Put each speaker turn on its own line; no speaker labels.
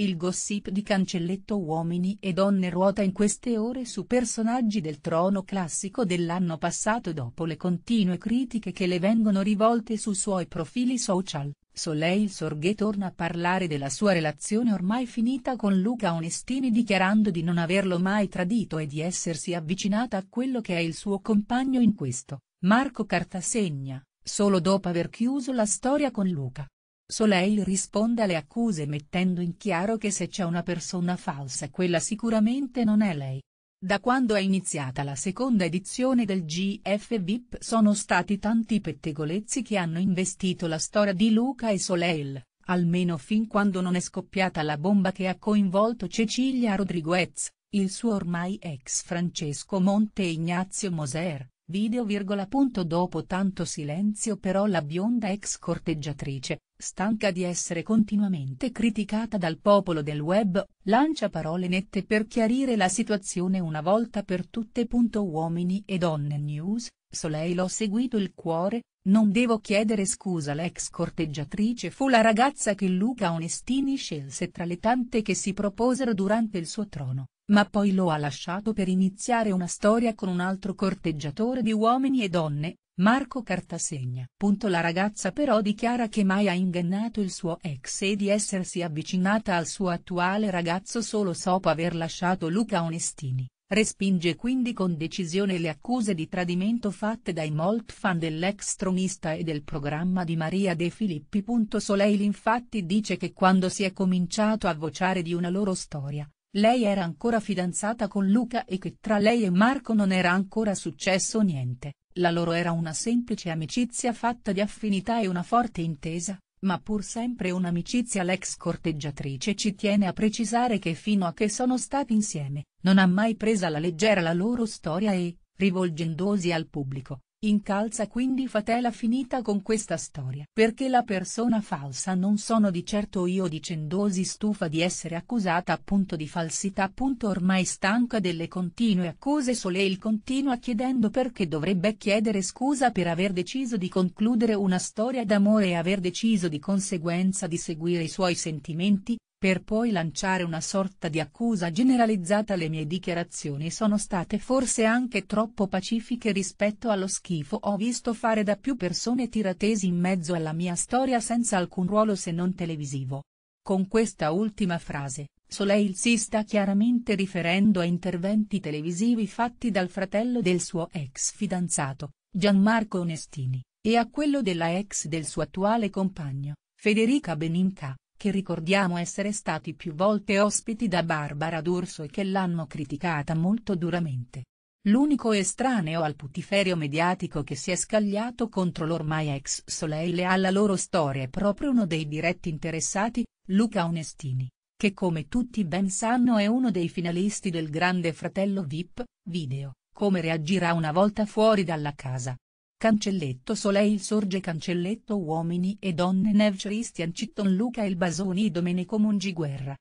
Il gossip di Cancelletto Uomini e donne ruota in queste ore su personaggi del trono classico dell'anno passato dopo le continue critiche che le vengono rivolte sui suoi profili social, Soleil Sorghe torna a parlare della sua relazione ormai finita con Luca Onestini dichiarando di non averlo mai tradito e di essersi avvicinata a quello che è il suo compagno in questo, Marco Cartasegna, solo dopo aver chiuso la storia con Luca. Soleil risponde alle accuse mettendo in chiaro che se c'è una persona falsa quella sicuramente non è lei. Da quando è iniziata la seconda edizione del GF VIP sono stati tanti pettegolezzi che hanno investito la storia di Luca e Soleil, almeno fin quando non è scoppiata la bomba che ha coinvolto Cecilia Rodriguez, il suo ormai ex Francesco Monte e Ignazio Moser, Video punto dopo tanto silenzio però la bionda ex corteggiatrice, stanca di essere continuamente criticata dal popolo del web, lancia parole nette per chiarire la situazione una volta per tutte. Punto uomini e donne news, Soleil ho seguito il cuore, non devo chiedere scusa l'ex corteggiatrice fu la ragazza che Luca Onestini scelse tra le tante che si proposero durante il suo trono. Ma poi lo ha lasciato per iniziare una storia con un altro corteggiatore di uomini e donne, Marco Cartasegna. Punto La ragazza però dichiara che mai ha ingannato il suo ex e di essersi avvicinata al suo attuale ragazzo solo dopo aver lasciato Luca Onestini. Respinge quindi con decisione le accuse di tradimento fatte dai molt fan dell'ex tronista e del programma di Maria De Filippi. Soleil infatti dice che quando si è cominciato a vociare di una loro storia, lei era ancora fidanzata con Luca e che tra lei e Marco non era ancora successo niente, la loro era una semplice amicizia fatta di affinità e una forte intesa, ma pur sempre un'amicizia l'ex corteggiatrice ci tiene a precisare che fino a che sono stati insieme, non ha mai presa alla leggera la loro storia e, rivolgendosi al pubblico, Incalza quindi Fatela finita con questa storia. Perché la persona falsa non sono di certo io dicendosi stufa di essere accusata appunto di falsità appunto ormai stanca delle continue accuse Soleil continua chiedendo perché dovrebbe chiedere scusa per aver deciso di concludere una storia d'amore e aver deciso di conseguenza di seguire i suoi sentimenti, per poi lanciare una sorta di accusa generalizzata le mie dichiarazioni sono state forse anche troppo pacifiche rispetto allo schifo ho visto fare da più persone tiratesi in mezzo alla mia storia senza alcun ruolo se non televisivo. Con questa ultima frase, Soleil si sta chiaramente riferendo a interventi televisivi fatti dal fratello del suo ex fidanzato, Gianmarco Onestini, e a quello della ex del suo attuale compagno, Federica Beninca che ricordiamo essere stati più volte ospiti da Barbara D'Urso e che l'hanno criticata molto duramente. L'unico estraneo al putiferio mediatico che si è scagliato contro l'ormai ex Soleil e alla loro storia è proprio uno dei diretti interessati, Luca Onestini, che come tutti ben sanno è uno dei finalisti del Grande Fratello VIP, video, come reagirà una volta fuori dalla casa. Cancelletto Soleil sorge Cancelletto Uomini e donne Nev Christian Citton Luca El Basoni Domenico Mungiguerra,